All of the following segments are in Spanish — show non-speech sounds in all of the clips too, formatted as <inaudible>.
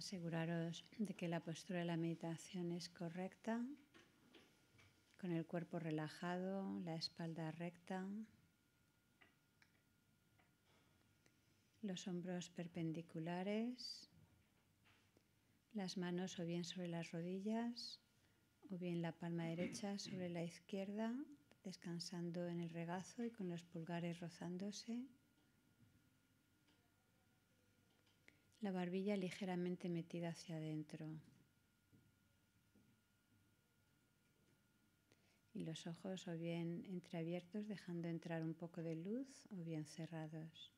Aseguraros de que la postura de la meditación es correcta, con el cuerpo relajado, la espalda recta, los hombros perpendiculares, las manos o bien sobre las rodillas o bien la palma derecha sobre la izquierda, descansando en el regazo y con los pulgares rozándose. la barbilla ligeramente metida hacia adentro y los ojos o bien entreabiertos dejando entrar un poco de luz o bien cerrados.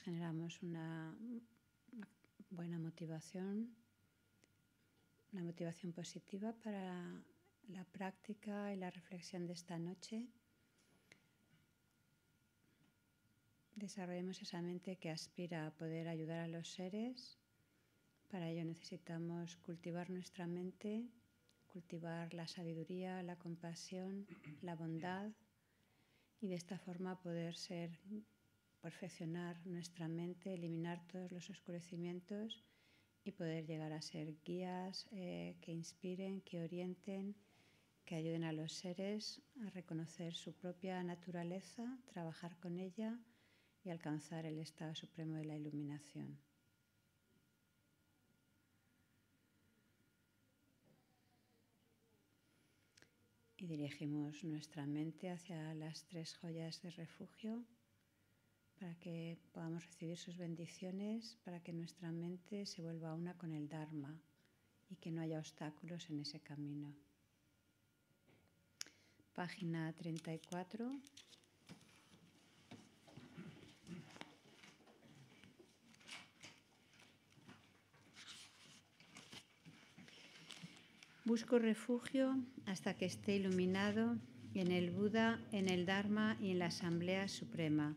generamos una buena motivación, una motivación positiva para la práctica y la reflexión de esta noche. Desarrollemos esa mente que aspira a poder ayudar a los seres. Para ello necesitamos cultivar nuestra mente, cultivar la sabiduría, la compasión, la bondad y de esta forma poder ser perfeccionar nuestra mente, eliminar todos los oscurecimientos y poder llegar a ser guías eh, que inspiren, que orienten, que ayuden a los seres a reconocer su propia naturaleza, trabajar con ella y alcanzar el estado supremo de la iluminación. Y dirigimos nuestra mente hacia las tres joyas de refugio para que podamos recibir sus bendiciones, para que nuestra mente se vuelva una con el Dharma y que no haya obstáculos en ese camino. Página 34. Busco refugio hasta que esté iluminado en el Buda, en el Dharma y en la Asamblea Suprema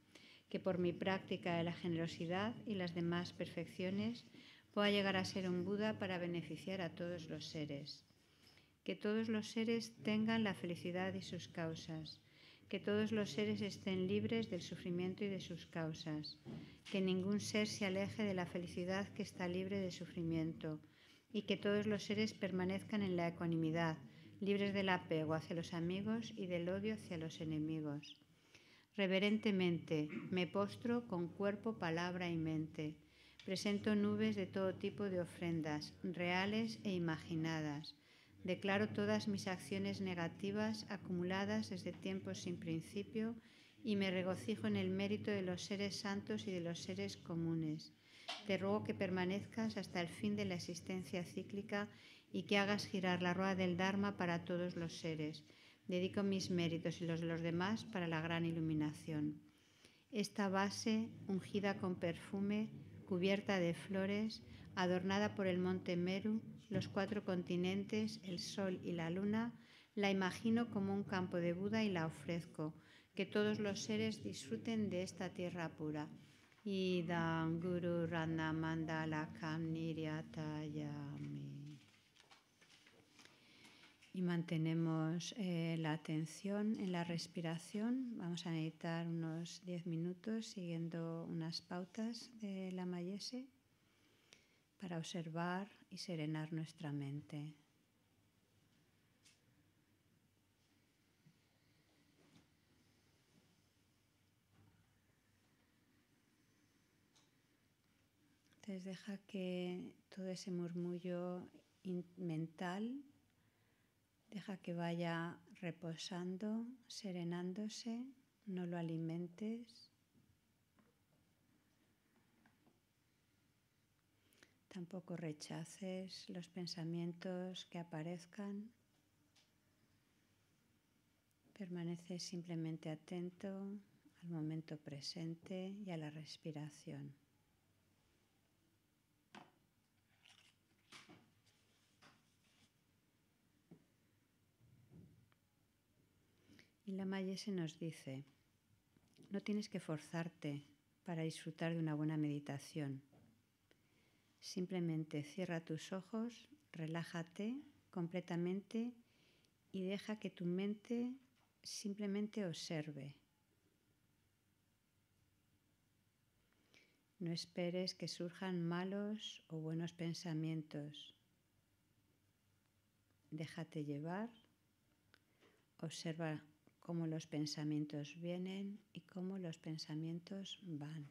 que por mi práctica de la generosidad y las demás perfecciones pueda llegar a ser un Buda para beneficiar a todos los seres. Que todos los seres tengan la felicidad y sus causas. Que todos los seres estén libres del sufrimiento y de sus causas. Que ningún ser se aleje de la felicidad que está libre de sufrimiento. Y que todos los seres permanezcan en la ecuanimidad, libres del apego hacia los amigos y del odio hacia los enemigos Reverentemente me postro con cuerpo, palabra y mente. Presento nubes de todo tipo de ofrendas, reales e imaginadas. Declaro todas mis acciones negativas acumuladas desde tiempos sin principio y me regocijo en el mérito de los seres santos y de los seres comunes. Te ruego que permanezcas hasta el fin de la existencia cíclica y que hagas girar la rueda del Dharma para todos los seres Dedico mis méritos y los de los demás para la gran iluminación. Esta base, ungida con perfume, cubierta de flores, adornada por el monte Meru, los cuatro continentes, el sol y la luna, la imagino como un campo de Buda y la ofrezco. Que todos los seres disfruten de esta tierra pura. Guru y mantenemos eh, la atención en la respiración. Vamos a meditar unos 10 minutos siguiendo unas pautas de la Mayese para observar y serenar nuestra mente. Entonces deja que todo ese murmullo mental Deja que vaya reposando, serenándose, no lo alimentes. Tampoco rechaces los pensamientos que aparezcan. Permanece simplemente atento al momento presente y a la respiración. la Mayese nos dice, no tienes que forzarte para disfrutar de una buena meditación. Simplemente cierra tus ojos, relájate completamente y deja que tu mente simplemente observe. No esperes que surjan malos o buenos pensamientos. Déjate llevar, observa cómo los pensamientos vienen y cómo los pensamientos van.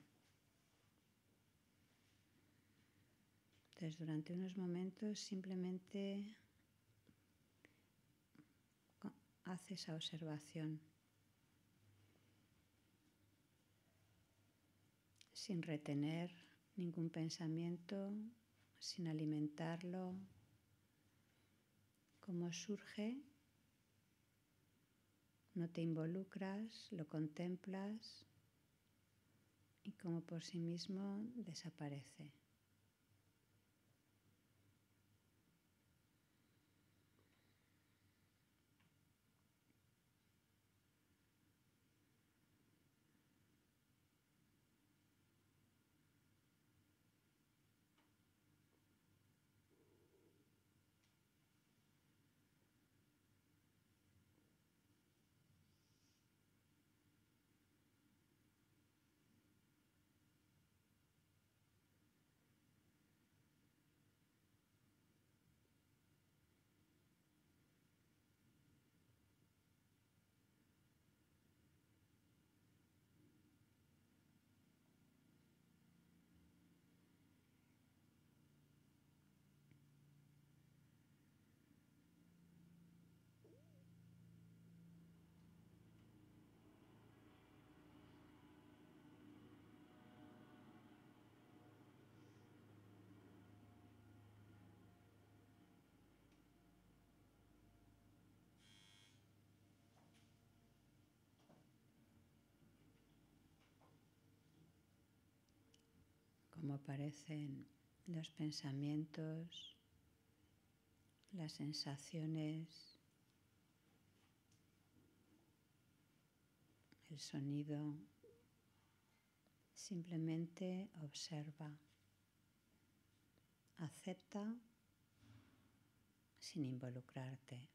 Entonces, durante unos momentos simplemente hace esa observación sin retener ningún pensamiento, sin alimentarlo, cómo surge no te involucras, lo contemplas y como por sí mismo desaparece. como aparecen los pensamientos, las sensaciones, el sonido. Simplemente observa, acepta sin involucrarte.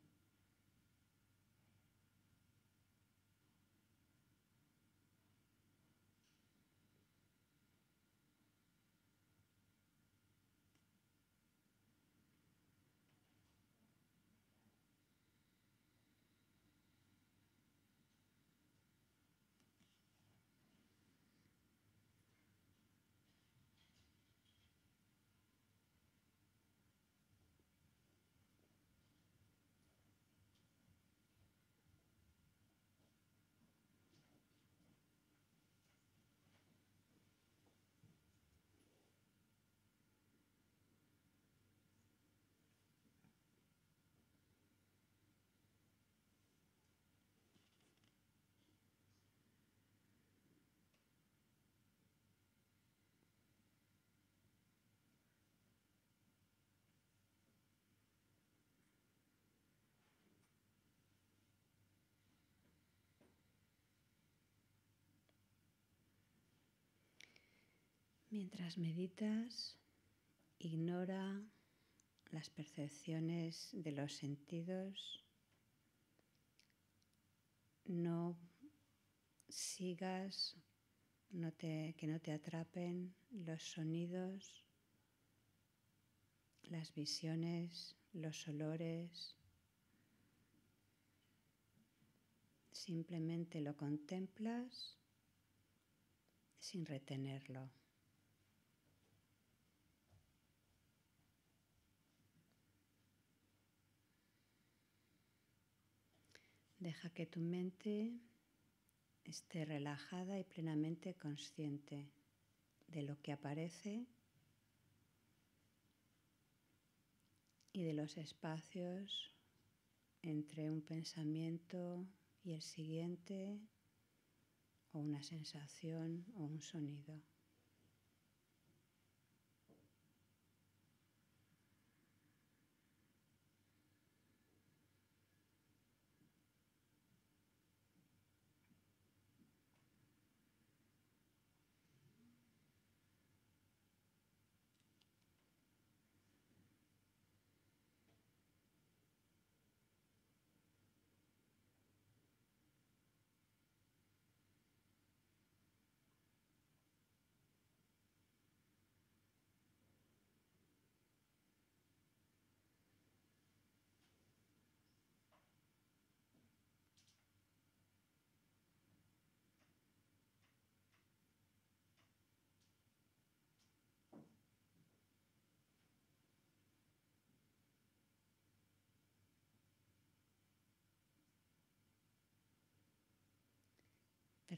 Mientras meditas, ignora las percepciones de los sentidos. No sigas, que no te atrapen los sonidos, las visiones, los olores. Simplemente lo contemplas sin retenerlo. Deja que tu mente esté relajada y plenamente consciente de lo que aparece y de los espacios entre un pensamiento y el siguiente o una sensación o un sonido.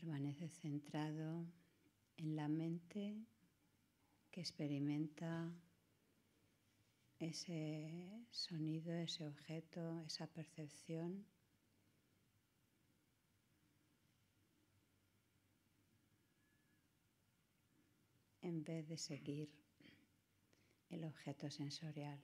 Permanece centrado en la mente que experimenta ese sonido, ese objeto, esa percepción. en vez de seguir el objeto sensorial.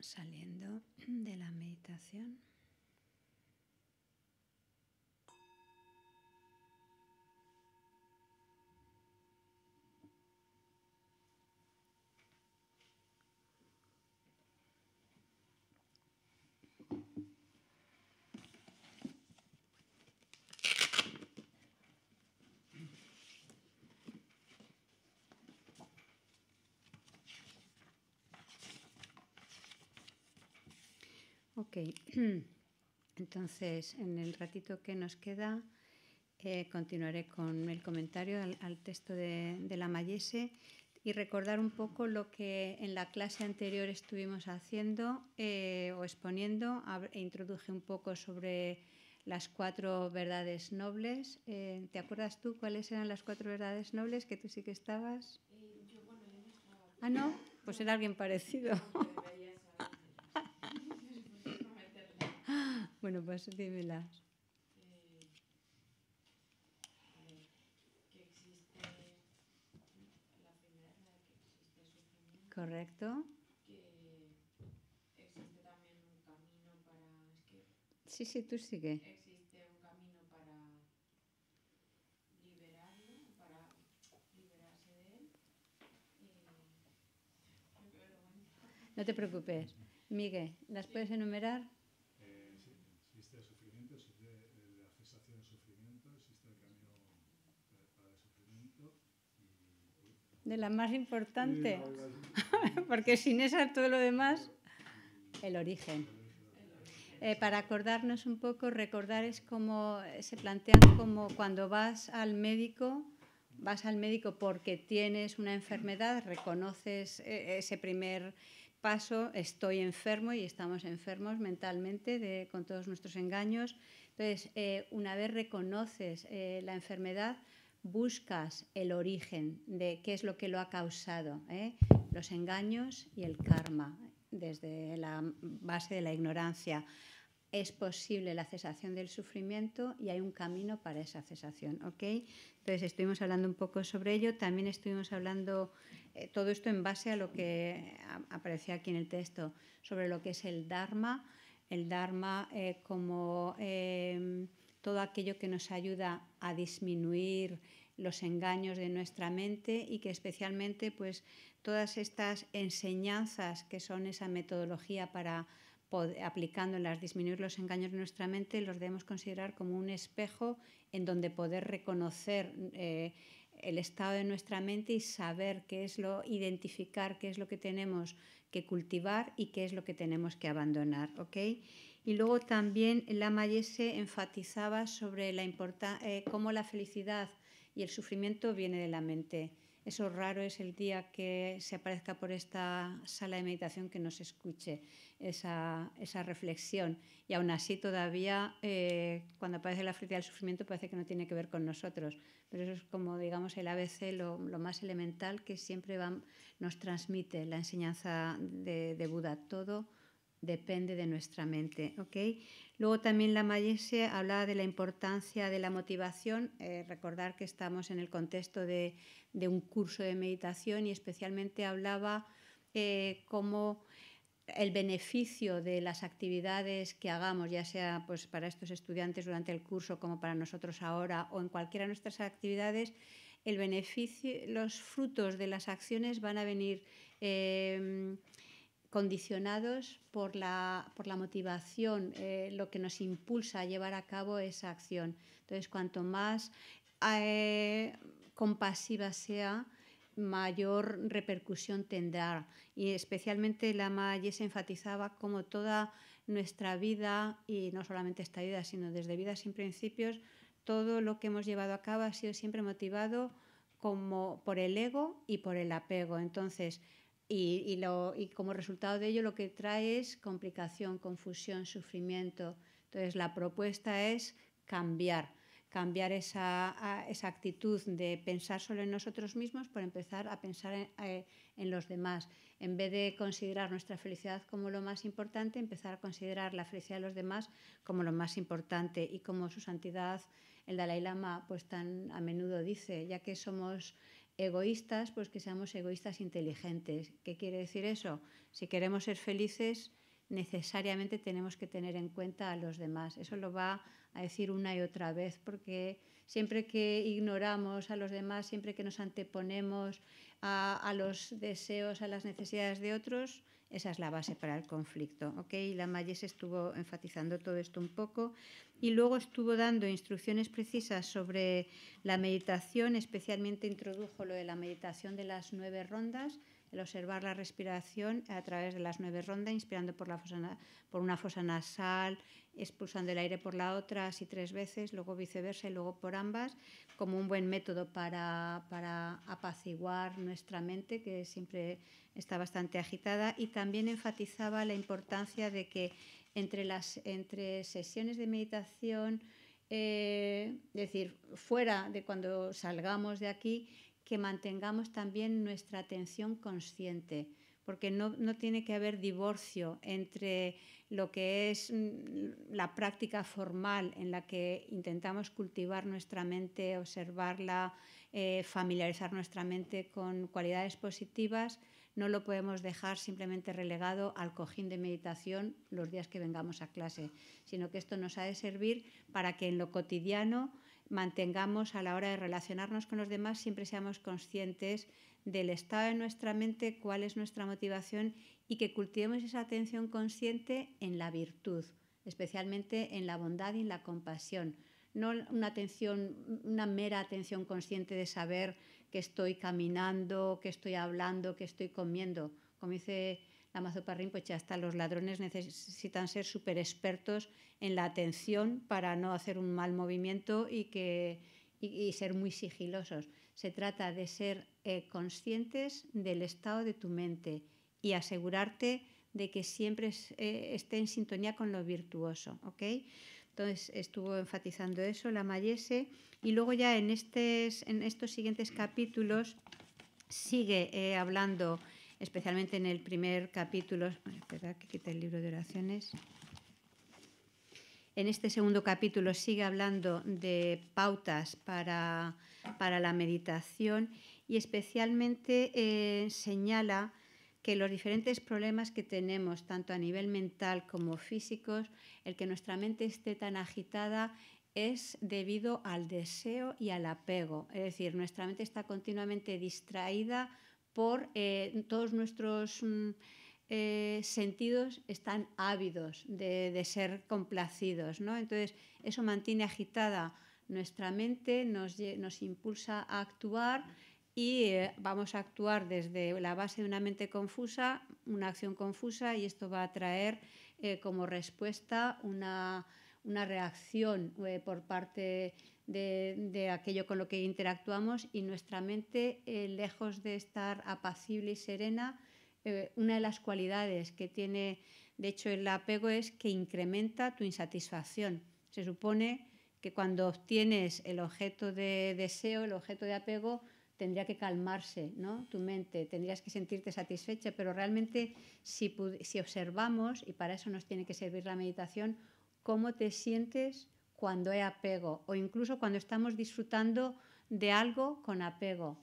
saliendo de la meditación. <clears throat> entonces en el ratito que nos queda eh, continuaré con el comentario al, texto de, la Mayese y recordar un poco lo que en la clase anterior estuvimos haciendo eh, o exponiendo. e introduje un poco sobre las cuatro verdades nobles. Eh, ¿Te acuerdas tú cuáles eran las cuatro verdades nobles que tú sí que estabas? Ah, no, pues era alguien parecido. <laughs> Bueno, pues sufrimiento. Correcto. Que existe también un camino para. Es que sí, sí, tú sigue. Existe un camino para liberarlo, para liberarse de él. No te preocupes. Miguel, ¿las puedes enumerar? de la más importante, <laughs> porque sin esa todo lo demás, el origen. Eh, para acordarnos un poco, recordar es como eh, se plantea como cuando vas al médico, vas al médico porque tienes una enfermedad, reconoces eh, ese primer paso, estoy enfermo y estamos enfermos mentalmente con todos nuestros engaños. Entonces, una vez reconoces la enfermedad, buscas el origen de qué es lo que lo ha causado, ¿eh? los engaños y el karma, desde la base de la ignorancia. Es posible la cesación del sufrimiento y hay un camino para esa cesación. ¿ok? Entonces estuvimos hablando un poco sobre ello, también estuvimos hablando eh, todo esto en base a lo que aparecía aquí en el texto, sobre lo que es el Dharma, el Dharma eh, como todo aquello que nos ayuda a disminuir los engaños de nuestra mente y que especialmente pues todas estas enseñanzas que son esa metodología para aplicándolas, disminuir los engaños de nuestra mente, los debemos considerar como un espejo en donde poder reconocer eh, el estado de nuestra mente y saber qué es lo, identificar qué es lo que tenemos que cultivar y qué es lo que tenemos que abandonar. ¿okay? Y luego también Lama Yese enfatizaba sobre la eh, cómo la felicidad y el sufrimiento viene de la mente. Eso raro es el día que se aparezca por esta sala de meditación que nos escuche esa, reflexión. Y aún así todavía eh, cuando aparece la felicidad y el sufrimiento parece que no tiene que ver con nosotros. Pero eso es como digamos el ABC, lo, más elemental que siempre nos transmite la enseñanza de, de Buda. Todo depende de nuestra mente. Luego también la Mayese hablaba de la importancia de la motivación. Eh, recordar que estamos en el contexto de, un curso de meditación y especialmente hablaba como eh, cómo el beneficio de las actividades que hagamos, ya sea pues, para estos estudiantes durante el curso como para nosotros ahora o en cualquiera de nuestras actividades, el beneficio, los frutos de las acciones van a venir em, condicionados por la, por la motivación, eh, lo que nos impulsa a llevar a cabo esa acción. Entonces, cuanto más eh, compasiva sea, mayor repercusión tendrá. Y especialmente la Mayes enfatizaba como toda nuestra vida, y no solamente esta vida, sino desde vidas sin Principios, todo lo que hemos llevado a cabo ha sido siempre motivado como por el ego y por el apego. Entonces, y, y, lo, y, como resultado de ello lo que trae es complicación, confusión, sufrimiento. Entonces la propuesta es cambiar, cambiar esa, esa actitud de pensar solo en nosotros mismos por empezar a pensar en, eh, en, los demás. En vez de considerar nuestra felicidad como lo más importante, empezar a considerar la felicidad de los demás como lo más importante y como su santidad, el Dalai Lama, pues tan a menudo dice, ya que somos Egoístas, pues que seamos egoístas inteligentes. ¿Qué quiere decir eso? Si queremos ser felices, necesariamente tenemos que tener en cuenta a los demás. Eso lo va a decir una y otra vez, porque siempre que ignoramos a los demás, siempre que nos anteponemos a, a los deseos, a las necesidades de otros, esa es la base para el conflicto. ¿okay? se estuvo enfatizando todo esto un poco y luego estuvo dando instrucciones precisas sobre la meditación, especialmente introdujo lo de la meditación de las nueve rondas, el observar la respiración a través de las nueve rondas, inspirando por, la fosa, por una fosa nasal, expulsando el aire por la otra, así tres veces, luego viceversa y luego por ambas, como un buen método para, para nuestra mente, que siempre está bastante agitada, y también enfatizaba la importancia de que entre las entre sesiones de meditación, eh, es decir, fuera de cuando salgamos de aquí, que mantengamos también nuestra atención consciente, porque no, tiene que haber divorcio entre lo que es mm, la práctica formal en la que intentamos cultivar nuestra mente, observarla, eh, familiarizar nuestra mente con cualidades positivas, no lo podemos dejar simplemente relegado al cojín de meditación los días que vengamos a clase, sino que esto nos ha de servir para que en lo cotidiano mantengamos a la hora de relacionarnos con los demás, siempre seamos conscientes del estado de nuestra mente, cuál es nuestra motivación y que cultivemos esa atención consciente en la virtud, especialmente en la bondad y en la compasión, no una atención, una mera atención consciente de saber que estoy caminando, que estoy hablando, que estoy comiendo. Como dice la pues ya hasta los ladrones necesitan ser súper expertos en la atención para no hacer un mal movimiento y, que, ser muy sigilosos. Se trata de ser eh, conscientes del estado de tu mente y asegurarte de que siempre eh, esté en sintonía con lo virtuoso. ¿okay? Entonces estuvo enfatizando eso, la Mayese, y luego ya en, estos siguientes capítulos sigue eh, hablando, especialmente en el primer capítulo, espera que quita el libro de oraciones. En este segundo capítulo sigue hablando de pautas para, la meditación y especialmente eh, señala que los diferentes problemas que tenemos, tanto a nivel mental como físicos, el que nuestra mente esté tan agitada es debido al deseo y al apego. Es decir, nuestra mente está continuamente distraída por eh, todos nuestros mm, eh, sentidos están ávidos de, ser complacidos. Entonces, eso mantiene agitada nuestra mente, nos impulsa a actuar y eh, vamos a actuar desde la base de una mente confusa, una acción confusa y esto va a traer eh, como respuesta una, reacción eh, por parte de, de, aquello con lo que interactuamos y nuestra mente, lejos de estar apacible y serena, una de las cualidades que tiene, de hecho, el apego es que incrementa tu insatisfacción. Se supone que cuando obtienes el objeto de deseo, el objeto de apego, tendría que calmarse ¿no? tu mente, tendrías que sentirte satisfecha, pero realmente si, observamos, y para eso nos tiene que servir la meditación, cómo te sientes cuando hay apego o incluso cuando estamos disfrutando de algo con apego.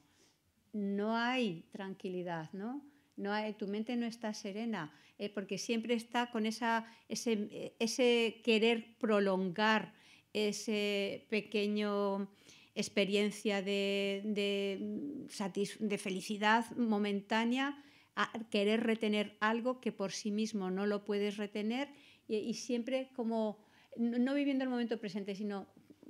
No hay tranquilidad, ¿no? tu mente no está serena, eh, porque siempre está con ese querer prolongar ese pequeño experiencia de, de, felicidad momentánea a querer retener algo que por sí mismo no lo puedes retener y, siempre como no viviendo el momento presente, sino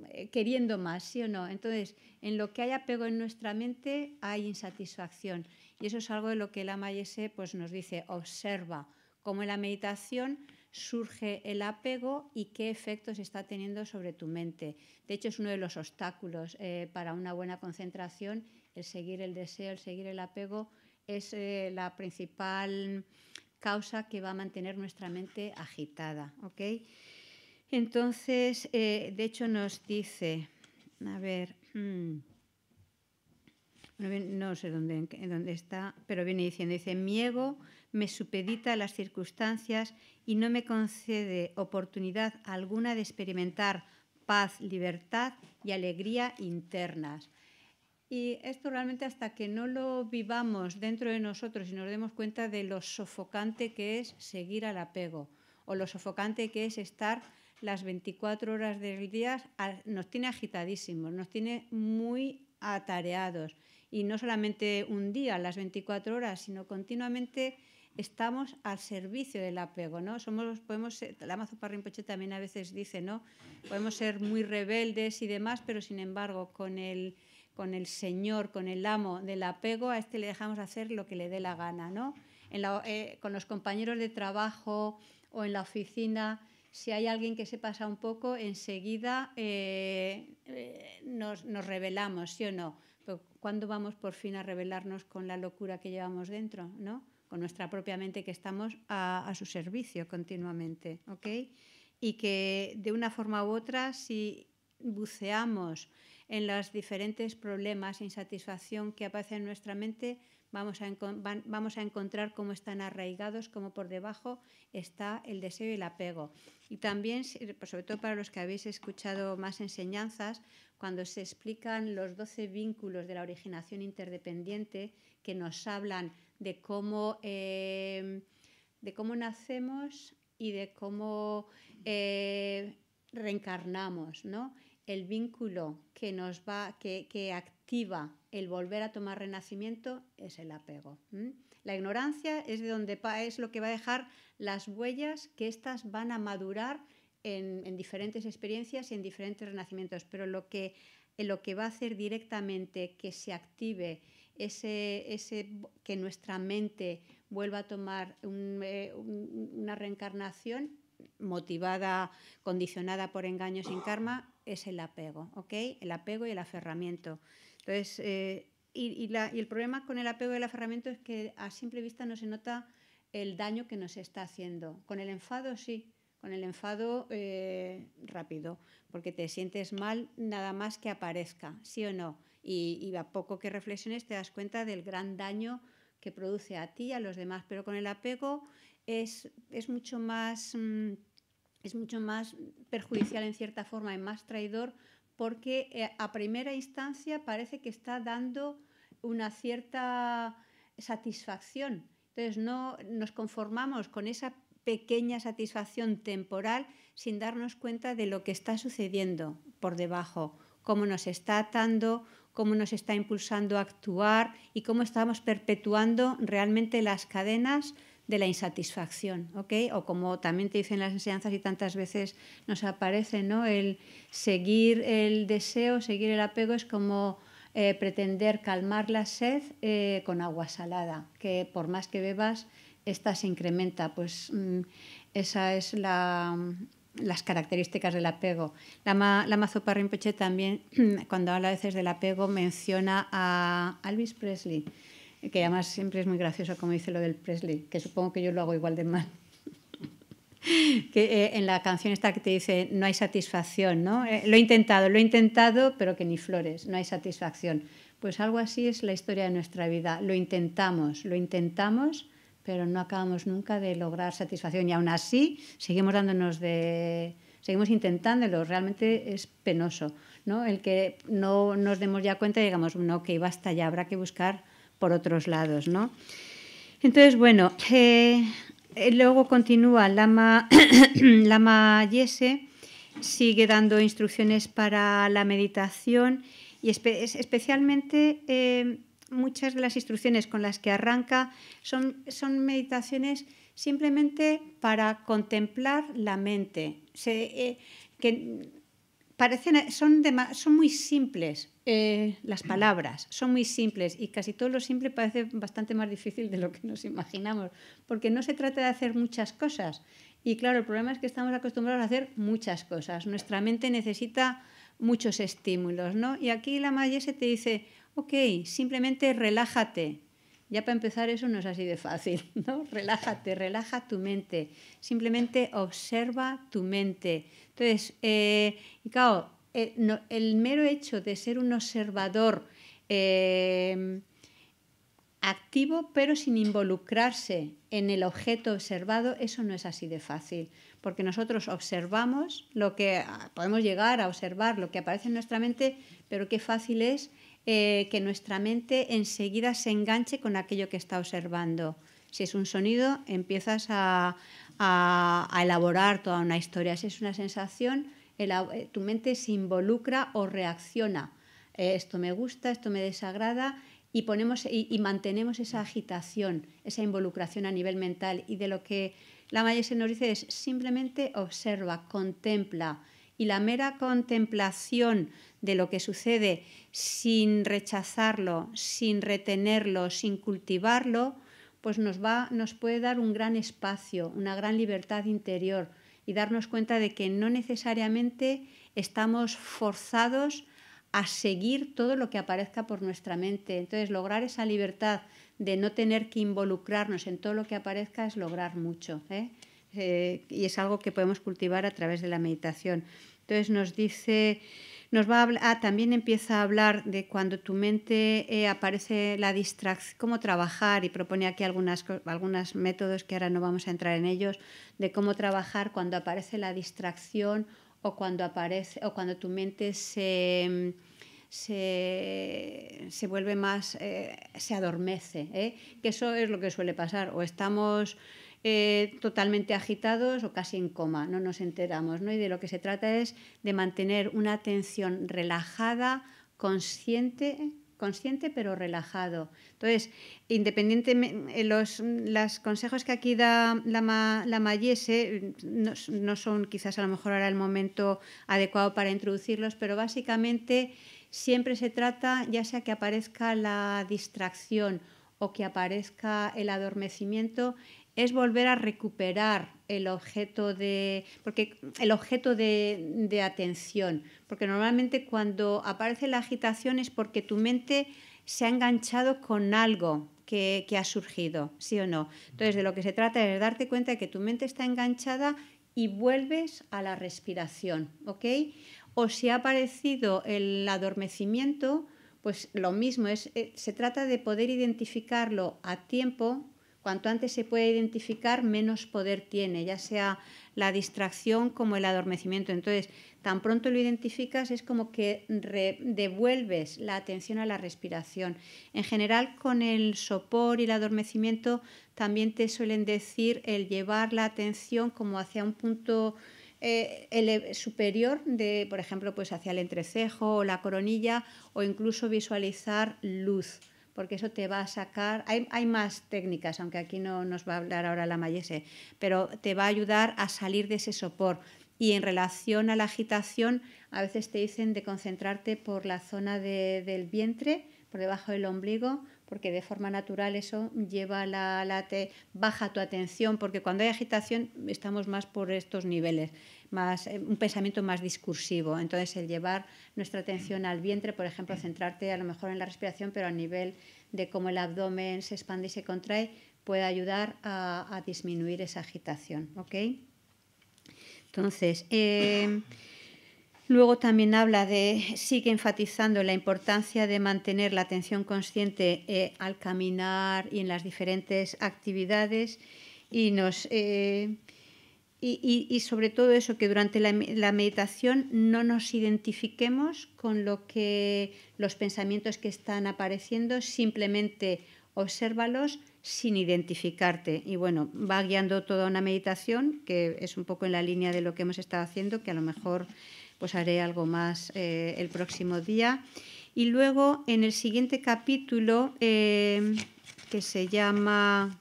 eh, queriendo más, ¿sí o no? Entonces, en lo que hay apego en nuestra mente hay insatisfacción. Y eso es algo de lo que el Amayese pues, nos dice, observa como en la meditación surge el apego y qué efectos está teniendo sobre tu mente. De hecho, es uno de los obstáculos eh, para una buena concentración, el seguir el deseo, el seguir el apego, es eh, la principal causa que va a mantener nuestra mente agitada. ¿okay? Entonces, eh, de hecho, nos dice, a ver, hmm, no sé dónde, dónde está, pero viene diciendo, dice, mi me supedita las circunstancias y no me concede oportunidad alguna de experimentar paz, libertad y alegría internas. Y esto realmente hasta que no lo vivamos dentro de nosotros y nos demos cuenta de lo sofocante que es seguir al apego o lo sofocante que es estar las 24 horas del día, nos tiene agitadísimos, nos tiene muy atareados. Y no solamente un día, las 24 horas, sino continuamente estamos al servicio del apego, ¿no? Somos, podemos ser, también a veces dice, ¿no? Podemos ser muy rebeldes y demás, pero sin embargo, con el, con el Señor, con el amo del apego, a este le dejamos hacer lo que le dé la gana, ¿no? Eh, con los compañeros de trabajo o en la oficina, si hay alguien que se pasa un poco, enseguida eh, eh, nos, nos revelamos, ¿sí o no? ¿cuándo vamos por fin a rebelarnos con la locura que llevamos dentro, ¿no? nuestra propia mente que estamos a, su servicio continuamente, ¿ok? Y que de una forma u otra, si buceamos en los diferentes problemas, insatisfacción que aparecen en nuestra mente, vamos a, vamos a encontrar cómo están arraigados, cómo por debajo está el deseo y el apego. Y también, pues sobre todo para los que habéis escuchado más enseñanzas, cuando se explican los 12 vínculos de la originación interdependiente que nos hablan de cómo, eh, de cómo nacemos y de cómo eh, reencarnamos, ¿no? El vínculo que nos va, que, activa el volver a tomar renacimiento es el apego. La ignorancia es de donde es lo que va a dejar las huellas que estas van a madurar en, diferentes experiencias y en diferentes renacimientos. Pero lo que, lo que va a hacer directamente que se active ese, ese que nuestra mente vuelva a tomar eh, una reencarnación motivada, condicionada por engaños sin karma, es el apego, ¿ok? El apego y el aferramiento. Entonces, eh, y, el problema con el apego y el aferramiento es que a simple vista no se nota el daño que nos está haciendo. Con el enfado sí, con el enfado eh, rápido, porque te sientes mal nada más que aparezca, sí o no y, a poco que reflexiones te das cuenta del gran daño que produce a ti y a los demás, pero con el apego es, es mucho más... Mm, es mucho más perjudicial en cierta forma, es más traidor, porque eh, a primera instancia parece que está dando una cierta satisfacción. Entonces no nos conformamos con esa pequeña satisfacción temporal sin darnos cuenta de lo que está sucediendo por debajo, cómo nos está atando, cómo nos está impulsando a actuar y cómo estamos perpetuando realmente las cadenas de la insatisfacción, ¿ok? O como también te dicen las enseñanzas y tantas veces nos aparece, ¿no? El seguir el deseo, seguir el apego es como eh, pretender calmar la sed eh, con agua salada, que por más que bebas, esta se incrementa. Pues mm, esa es la, las características del apego. La, mazo la también, <clears throat> cuando habla a veces del apego, menciona a Elvis Presley, que además siempre es muy gracioso como dice lo del Presley, que supongo que yo lo hago igual de mal. <laughs> que eh, en la canción está que te dice no hay satisfacción, ¿no? Eh, lo he intentado, lo he intentado, pero que ni flores, no hay satisfacción. Pues algo así es la historia de nuestra vida. Lo intentamos, lo intentamos, pero no acabamos nunca de lograr satisfacción y aún así seguimos dándonos de seguimos intentándolo realmente es penoso no el que no nos demos ya cuenta y digamos no que basta ya habrá que buscar por otros lados no entonces bueno eh, luego continúa lama <coughs> lama yese sigue dando instrucciones para la meditación y especialmente eh, muchas de las instrucciones con las que arranca son, son meditaciones simplemente para contemplar la mente. Eh, que parecen, son, son muy simples eh, las <clears throat> palabras, son muy simples y casi todo lo simple parece bastante más difícil de lo que nos imaginamos, porque no se trata de hacer muchas cosas. Y claro, el problema es que estamos acostumbrados a hacer muchas cosas. Nuestra mente necesita muchos estímulos, ¿no? Y aquí la Mayese te dice, Ok, simplemente relájate. Ya para empezar eso no es así de fácil, <laughs> ¿no? Relájate, relaja tu mente. Simplemente observa tu mente. Entonces, eh, eh, el mero hecho de ser un observador eh, activo pero sin involucrarse en el objeto observado, eso no es así de fácil, porque nosotros observamos lo que ah, podemos llegar a observar, lo que aparece en nuestra mente, pero qué fácil es eh, que nuestra mente enseguida se enganche con aquello que está observando. Si es un sonido, empiezas a, elaborar toda una historia. Si es una sensación, eh, tu mente se involucra o reacciona. Eh, esto me gusta, esto me desagrada, y, ponemos, y, y, mantenemos esa agitación, esa involucración a nivel mental. Y de lo que la Maya se nos dice es simplemente observa, contempla, y la mera contemplación de lo que sucede sin rechazarlo, sin retenerlo, sin cultivarlo, pues nos, nos puede dar un gran espacio, una gran libertad interior y darnos cuenta de que no necesariamente estamos forzados a seguir todo lo que aparezca por nuestra mente. Entonces, lograr esa libertad de no tener que involucrarnos en todo lo que aparezca es lograr mucho. ¿eh? Eh, y es algo que podemos cultivar a través de la meditación. Entonces nos dice, nos va a hablar, ah, también empieza a hablar de cuando tu mente eh, aparece la distracción, cómo trabajar, y propone aquí algunas, algunos métodos que ahora no vamos a entrar en ellos, de cómo trabajar cuando aparece la distracción o cuando aparece, o cuando tu mente se vuelve más, eh, se adormece, que eso es lo que suele pasar, o estamos eh, totalmente agitados o casi en coma, no nos enteramos. ¿no? Y de lo que se trata es de mantener una atención relajada, consciente, consciente pero relajado. Entonces, independientemente, eh, los consejos que aquí da la, la Mayese mm, no, no son quizás a lo mejor ahora el momento adecuado para introducirlos, pero básicamente siempre se trata, ya sea que aparezca la distracción o que aparezca el adormecimiento, es volver a recuperar el objeto de porque el objeto de, atención porque normalmente cuando aparece la agitación es porque tu mente se ha enganchado con algo que, ha surgido sí o no entonces de lo que se trata es darte cuenta de que tu mente está enganchada y vuelves a la respiración ok o si ha aparecido el adormecimiento pues lo mismo es eh, se trata de poder identificarlo a tiempo Cuanto antes se puede identificar, menos poder tiene, ya sea la distracción como el adormecimiento. Entonces, tan pronto lo identificas es como que devuelves la atención a la respiración. En general, con el sopor y el adormecimiento también te suelen decir el llevar la atención como hacia un punto eh, superior de, por ejemplo, pues hacia el entrecejo o la coronilla o incluso visualizar luz porque eso te va a sacar, hay, más técnicas, aunque aquí no nos va a hablar ahora la Mayese, pero te va a ayudar a salir de ese sopor. Y en relación a la agitación, a veces te dicen de concentrarte por la zona del vientre, por debajo del ombligo, porque de forma natural eso lleva la, la te, baja tu atención, porque cuando hay agitación estamos más por estos niveles. Eh, un pensamiento más discursivo. Entonces, el llevar nuestra atención al vientre, por ejemplo, centrarte a lo mejor en la respiración, pero a nivel de cómo el abdomen se expande y se contrae, puede ayudar a, disminuir esa agitación. ¿ok? Entonces, em, luego también habla de, sigue enfatizando la importancia de mantener la atención consciente eh, al caminar y en las diferentes actividades y nos... Eh, y, sobre todo eso, que durante la, meditación no nos identifiquemos con lo que los pensamientos que están apareciendo, simplemente obsérvalos sin identificarte. Y bueno, va guiando toda una meditación, que es un poco en la línea de lo que hemos estado haciendo, que a lo mejor pues haré algo más eh, el próximo día. Y luego en el siguiente capítulo, eh, que se llama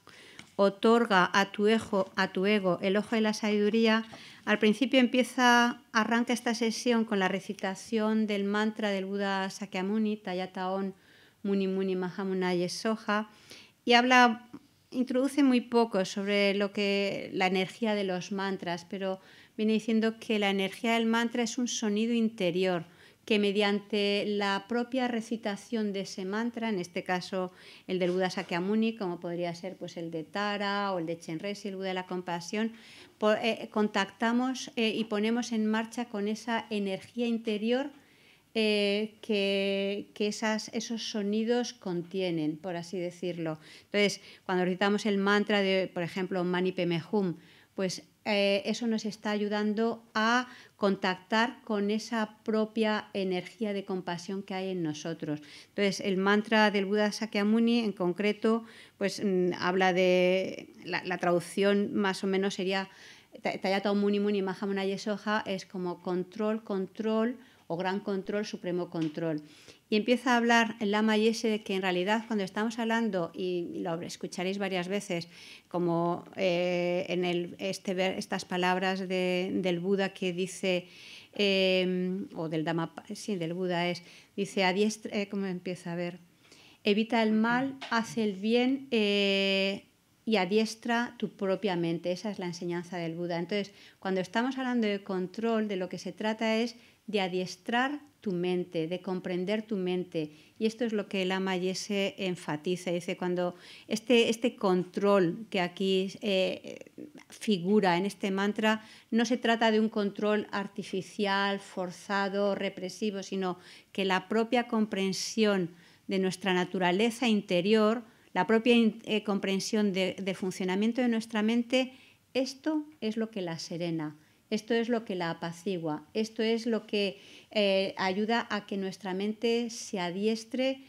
otorga a tu, ego, a tu ego el ojo de la sabiduría, al principio empieza, arranca esta sesión con la recitación del mantra del Buda Sakyamuni, Tayataon Muni Muni Mahamunaye Soha, y habla, introduce muy poco sobre lo que, la energía de los mantras, pero viene diciendo que la energía del mantra es un sonido interior que mediante la propia recitación de ese mantra, en este caso el del Buda Sakyamuni, como podría ser pues, el de Tara o el de Chenresi, el Buda de la compasión, eh, contactamos eh, y ponemos en marcha con esa energía interior eh, que, esos sonidos contienen, por así decirlo. Entonces, cuando recitamos el mantra de, por ejemplo, Mani Pemehum, pues eh, eso nos está ayudando a contactar con esa propia energía de compasión que hay en nosotros. Entonces, el mantra del Buda Sakyamuni en concreto, pues mm, habla de, la, traducción más o menos sería, Tayata Muni Muni es como control, control o gran control, supremo control y empieza a hablar el Lama Yese de que en realidad cuando estamos hablando, y lo escucharéis varias veces, como eh, en este estas palabras del Buda que dice, em, o del Dama sí, del Buda es, dice, a eh, ¿cómo empieza a ver? Evita el mal, hace el bien eh, y adiestra tu propia mente. Esa es la enseñanza del Buda. Entonces, cuando estamos hablando de control, de lo que se trata es de adiestrar tu mente, de comprender tu mente. Y esto es lo que el ama Yese enfatiza. Dice, cuando este, este control que aquí eh, figura en este mantra, no se trata de un control artificial, forzado, represivo, sino que la propia comprensión de nuestra naturaleza interior, la propia eh, comprensión de funcionamiento de nuestra mente, esto es lo que la serena esto es lo que la apacigua, esto es lo que eh, ayuda a que nuestra mente se adiestre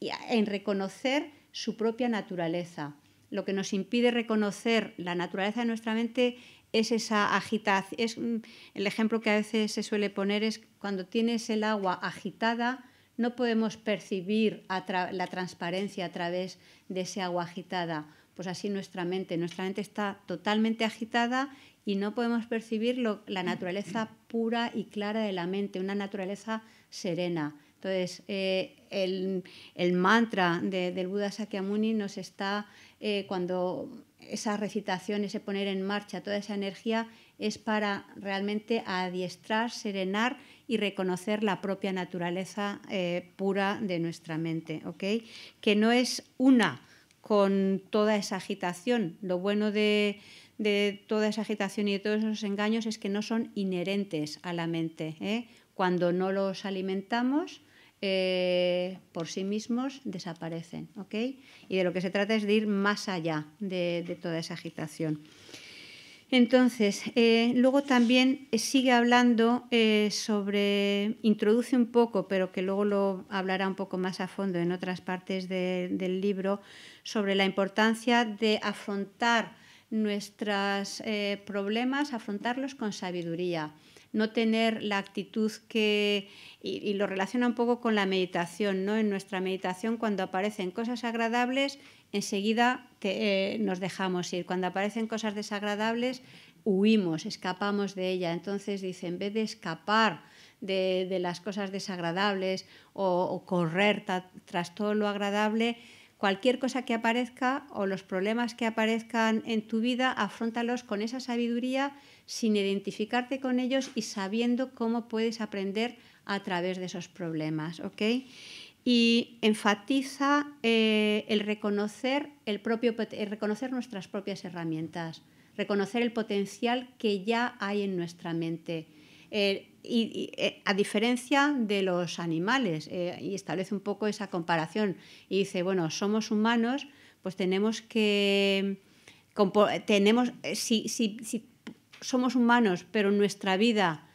en reconocer su propia naturaleza. Lo que nos impide reconocer la naturaleza de nuestra mente es esa agitación. Es, mm, el ejemplo que a veces se suele poner es cuando tienes el agua agitada, no podemos percibir la transparencia a través de ese agua agitada. Pues así nuestra mente, nuestra mente está totalmente agitada y no podemos percibir la mm. naturaleza pura y clara de la mente, una naturaleza serena. Entonces, eh, el, mantra del Buda Sakyamuni nos está, eh, cuando esa recitación, ese poner en marcha toda esa energía, es para realmente adiestrar, serenar y reconocer la propia naturaleza eh, pura de nuestra mente, ¿ok? Que no es una con toda esa agitación. Lo bueno de, de toda esa agitación y de todos esos engaños es que no son inherentes a la mente. ¿eh? Cuando no los alimentamos, eh, por sí mismos desaparecen. Y de lo que se trata es de ir más allá de, toda esa agitación. Entonces, eh, luego también sigue hablando sobre, introduce un poco, pero que luego lo hablará un poco más a fondo en otras partes del libro, sobre la importancia de afrontar nuestros eh, problemas, afrontarlos con sabiduría, no tener la actitud que, y, lo relaciona un poco con la meditación, ¿no? En nuestra meditación cuando aparecen cosas agradables, enseguida eh, nos dejamos ir, cuando aparecen cosas desagradables, huimos, escapamos de ella. Entonces dice, en vez de escapar, de, las cosas desagradables o, correr tras todo lo agradable, cualquier cosa que aparezca o los problemas que aparezcan en tu vida, afrontalos con esa sabiduría, sin identificarte con ellos y sabiendo cómo puedes aprender a través de esos problemas. Y enfatiza eh, el reconocer el propio reconocer nuestras propias herramientas, reconocer el potencial que ya hay en nuestra mente. Eh, y, eh, a diferencia de los animales, eh, y establece un poco esa comparación. Y dice, bueno, somos humanos, pues tenemos que... Tenemos, eh, si, si somos humanos, pero nuestra vida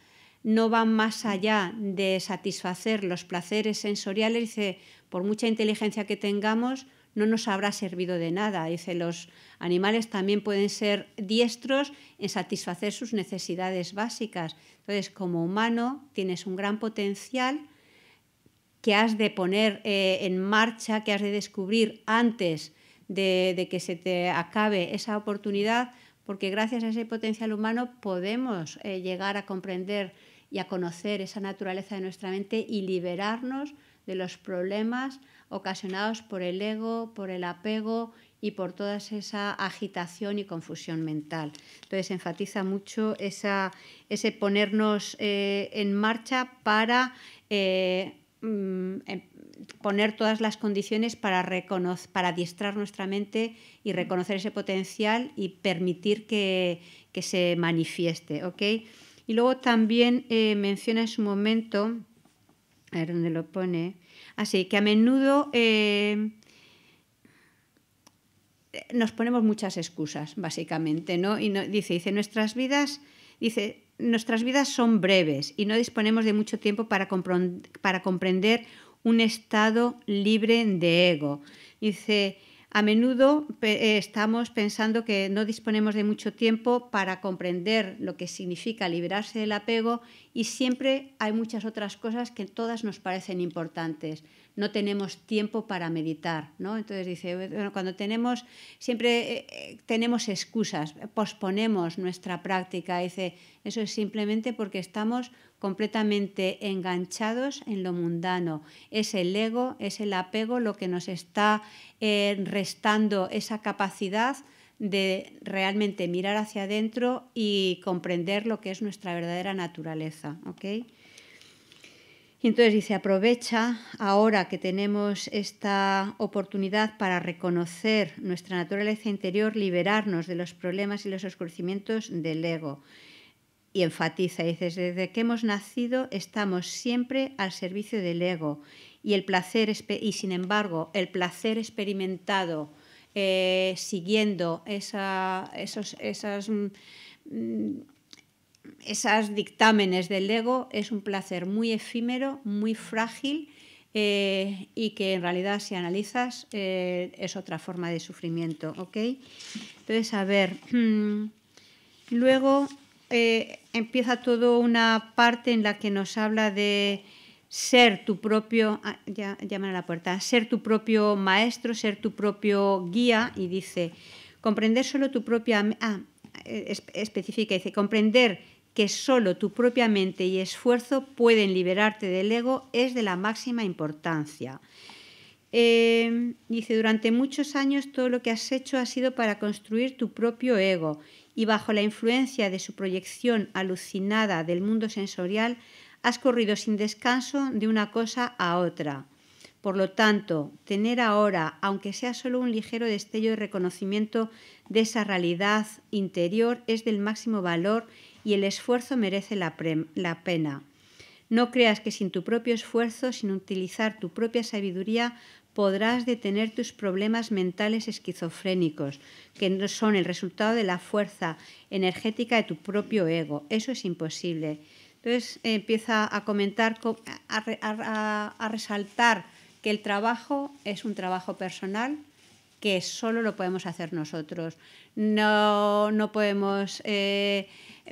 no va más allá de satisfacer los placeres sensoriales, dice, por mucha inteligencia que tengamos, no nos habrá servido de nada. Dice, los animales también pueden ser diestros en satisfacer sus necesidades básicas. Entonces, como humano, tienes un gran potencial que has de poner eh, en marcha, que has de descubrir antes de, que se te acabe esa oportunidad, porque gracias a ese potencial humano podemos eh, llegar a comprender y a conocer esa naturaleza de nuestra mente y liberarnos de los problemas ocasionados por el ego, por el apego y por toda esa agitación y confusión mental. Entonces enfatiza mucho ese ponernos eh, en marcha para eh, mm, em, poner todas las condiciones para, para adiestrar nuestra mente y reconocer ese potencial y permitir que, se manifieste. ¿okay? Y luego también eh, menciona en su momento, a ver dónde lo pone, Así que a menudo eh, nos ponemos muchas excusas, básicamente, ¿no? Y dice, dice, nuestras vidas, dice, nuestras vidas son breves y no disponemos de mucho tiempo para, para comprender un estado libre de ego. Dice, a menudo eh, estamos pensando que no disponemos de mucho tiempo para comprender lo que significa liberarse del apego y siempre hay muchas otras cosas que todas nos parecen importantes. No tenemos tiempo para meditar, Entonces dice, bueno, cuando tenemos, siempre eh, eh, tenemos excusas, posponemos nuestra práctica. Dice, eso es simplemente porque estamos completamente enganchados en lo mundano. Es el ego, es el apego lo que nos está eh, restando esa capacidad de realmente mirar hacia adentro y comprender lo que es nuestra verdadera naturaleza. Y entonces dice, aprovecha ahora que tenemos esta oportunidad para reconocer nuestra naturaleza interior, liberarnos de los problemas y los oscurecimientos del ego y enfatiza, dice, desde que hemos nacido estamos siempre al servicio del ego y el placer y sin embargo el placer experimentado eh, siguiendo esa, esos, esas, mm, esas dictámenes del ego es un placer muy efímero, muy frágil eh, y que en realidad si analizas eh, es otra forma de sufrimiento, ¿ok? Entonces, a ver, <clears throat> luego eh, empieza toda una parte en la que nos habla de ser tu propio, ah, la puerta, ser tu propio maestro, ser tu propio guía y dice, comprender solo tu propia, ah, eh, dice, comprender que solo tu propia mente y esfuerzo pueden liberarte del ego es de la máxima importancia. Eh, dice, durante muchos años todo lo que has hecho ha sido para construir tu propio ego y bajo la influencia de su proyección alucinada del mundo sensorial, has corrido sin descanso de una cosa a otra. Por lo tanto, tener ahora, aunque sea solo un ligero destello de reconocimiento de esa realidad interior, es del máximo valor y el esfuerzo merece la, pena. No creas que sin tu propio esfuerzo, sin utilizar tu propia sabiduría, podrás detener tus problemas mentales esquizofrénicos, que son el resultado de la fuerza energética de tu propio ego. Eso es imposible. Entonces empieza a comentar, a, resaltar que el trabajo es un trabajo personal, que solo lo podemos hacer nosotros. No, no podemos eh,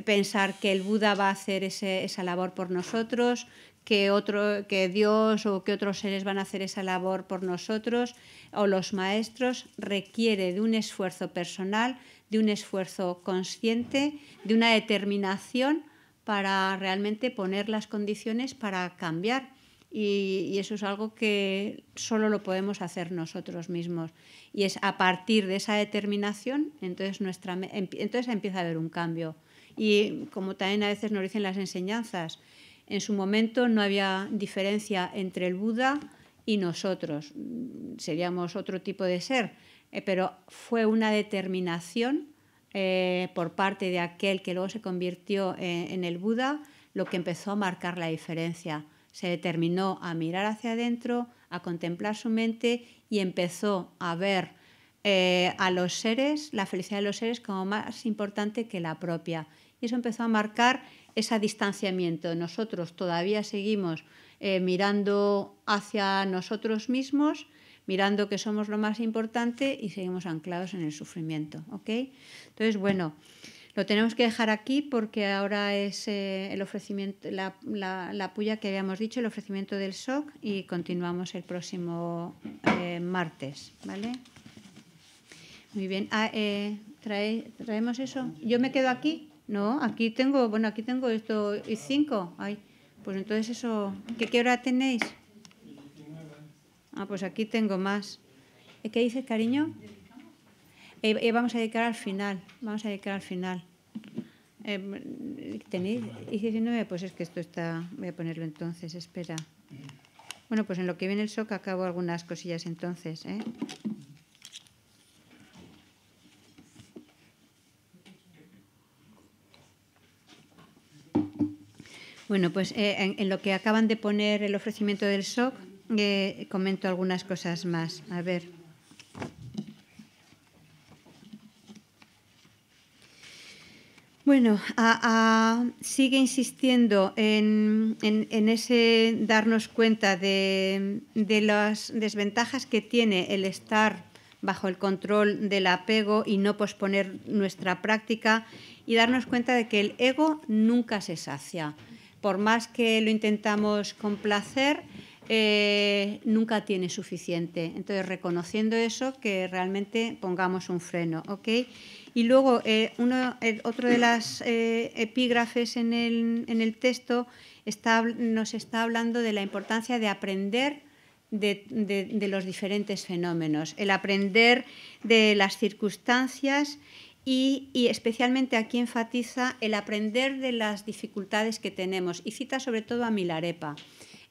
pensar que el Buda va a hacer esa labor por nosotros, que, otro, que Dios o que otros seres van a hacer esa labor por nosotros o los maestros requiere de un esfuerzo personal, de un esfuerzo consciente, de una determinación para realmente poner las condiciones para cambiar. Y, eso es algo que solo lo podemos hacer nosotros mismos. Y es a partir de esa determinación, entonces, nuestra, entonces empieza a haber un cambio. Y como también a veces nos dicen las enseñanzas, en su momento no había diferencia entre el Buda y nosotros, seríamos otro tipo de ser, eh, pero fue una determinación eh, por parte de aquel que luego se convirtió eh, en, el Buda lo que empezó a marcar la diferencia. Se determinó a mirar hacia adentro, a contemplar su mente y empezó a ver a los seres, la felicidad de los seres como más importante que la propia. Y eso empezó a marcar ese distanciamiento. Nosotros todavía seguimos eh, mirando hacia nosotros mismos, mirando que somos lo más importante y seguimos anclados en el sufrimiento. Entonces, bueno, lo tenemos que dejar aquí porque ahora es eh, el ofrecimiento, la, la, la, puya que habíamos dicho, el ofrecimiento del SOC y continuamos el próximo eh, martes. ¿Vale? Muy bien. Ah, ¿Traemos eso? ¿Yo me quedo aquí? No, aquí tengo, bueno, aquí tengo esto y cinco. Ay, pues entonces eso, ¿qué, hora tenéis? Ah, pues aquí tengo más. ¿Qué dices, cariño? Eh, eh, vamos a dedicar al final, vamos a dedicar al final. Em, ¿Tenéis? ¿Y 19? Pues es que esto está, voy a ponerlo entonces, espera. Bueno, pues en lo que viene el SOC acabo algunas cosillas entonces, ¿eh? Bueno, pues eh, en, lo que acaban de poner el ofrecimiento del SOC, eh, comento algunas cosas más. A ver. Bueno, sigue insistiendo en, ese darnos cuenta de, de las desventajas que tiene el estar bajo el control del apego y no posponer nuestra práctica y darnos cuenta de que el ego nunca se sacia por más que lo intentamos complacer, eh, nunca tiene suficiente. Entonces, reconociendo eso, que realmente pongamos un freno. Y luego, eh, otro de las eh, epígrafes en el, texto nos está hablando de la importancia de aprender de los diferentes fenómenos, el aprender de las circunstancias y, especialmente aquí enfatiza el aprender de las dificultades que tenemos y cita sobre todo a Milarepa.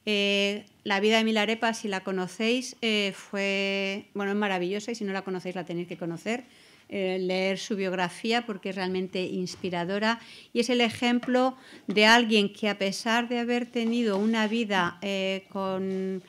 Eh, la vida de Milarepa, si la conocéis, eh, fue bueno, es maravillosa y si no la conocéis la tenéis que conocer, eh, leer su biografía porque es realmente inspiradora y es el ejemplo de alguien que a pesar de haber tenido una vida con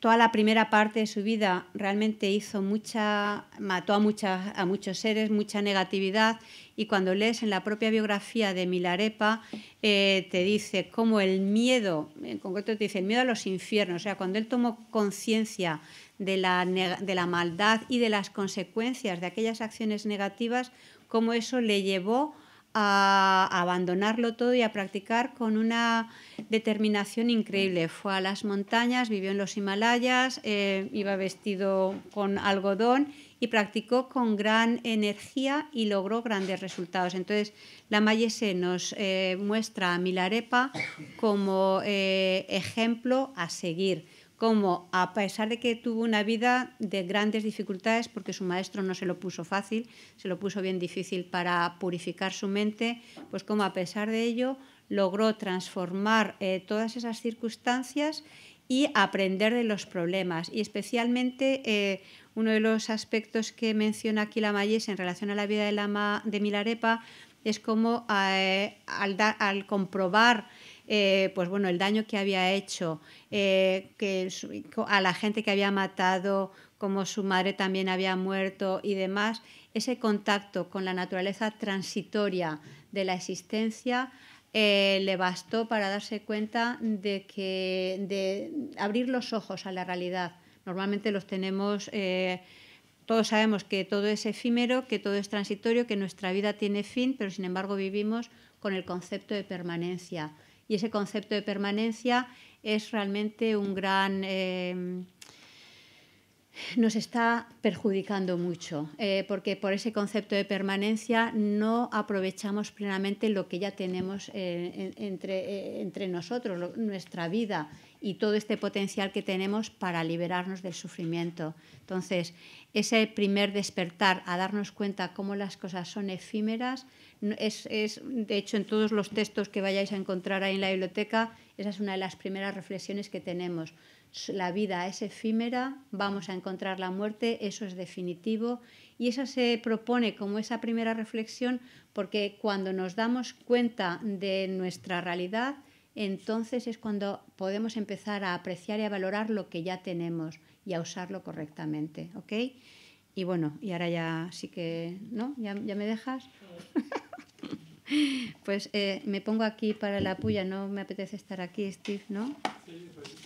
toda la primera parte de su vida realmente hizo mucha, mató a, a muchos seres, mucha negatividad. Y cuando lees en la propia biografía de Milarepa, eh, te dice cómo el miedo, en concreto te dice el miedo a los infiernos, o sea, cuando él tomó conciencia de la, de la maldad y de las consecuencias de aquellas acciones negativas, cómo eso le llevó a abandonarlo todo y a practicar con una determinación increíble. Fue a las montañas, vivió en los Himalayas, eh, iba vestido con algodón y practicó con gran energía y logró grandes resultados. Entonces, la Mayese nos eh, muestra a Milarepa como eh, ejemplo a seguir cómo, a pesar de que tuvo una vida de grandes dificultades, porque su maestro no se lo puso fácil, se lo puso bien difícil para purificar su mente, pues cómo a pesar de ello logró transformar eh, todas esas circunstancias y aprender de los problemas. Y especialmente eh, uno de los aspectos que menciona aquí la Mayes en relación a la vida de, de Milarepa es cómo eh, al comprobar eh, pues bueno, el daño que había hecho eh, a la gente que había matado, como su madre también había muerto y demás, ese contacto con la naturaleza transitoria de la existencia eh, le bastó para darse cuenta de que de abrir los ojos a la realidad. Normalmente los tenemos, todos sabemos que todo es efímero, que todo es transitorio, que nuestra vida tiene fin, pero sin embargo vivimos con el concepto de permanencia y ese concepto de permanencia es realmente un gran... Eh, nos está perjudicando mucho, eh, porque por ese concepto de permanencia no aprovechamos plenamente lo que ya tenemos eh, entre, nosotros, nuestra vida y todo este potencial que tenemos para liberarnos del sufrimiento. Entonces, ese primer despertar a darnos cuenta cómo las cosas son efímeras, es, de hecho en todos los textos que vayáis a encontrar ahí en la biblioteca, esa es una de las primeras reflexiones que tenemos. La vida es efímera, vamos a encontrar la muerte, eso es definitivo y esa se propone como esa primera reflexión porque cuando nos damos cuenta de nuestra realidad, entonces es cuando podemos empezar a apreciar y a valorar lo que ya tenemos y a usarlo correctamente, ¿ok? Y bueno, y ahora ya sí que, ¿no? ¿Ya, ya me dejas? <laughs> pues eh, me pongo aquí para la puya, no me apetece estar aquí, Steve, ¿no? Pues,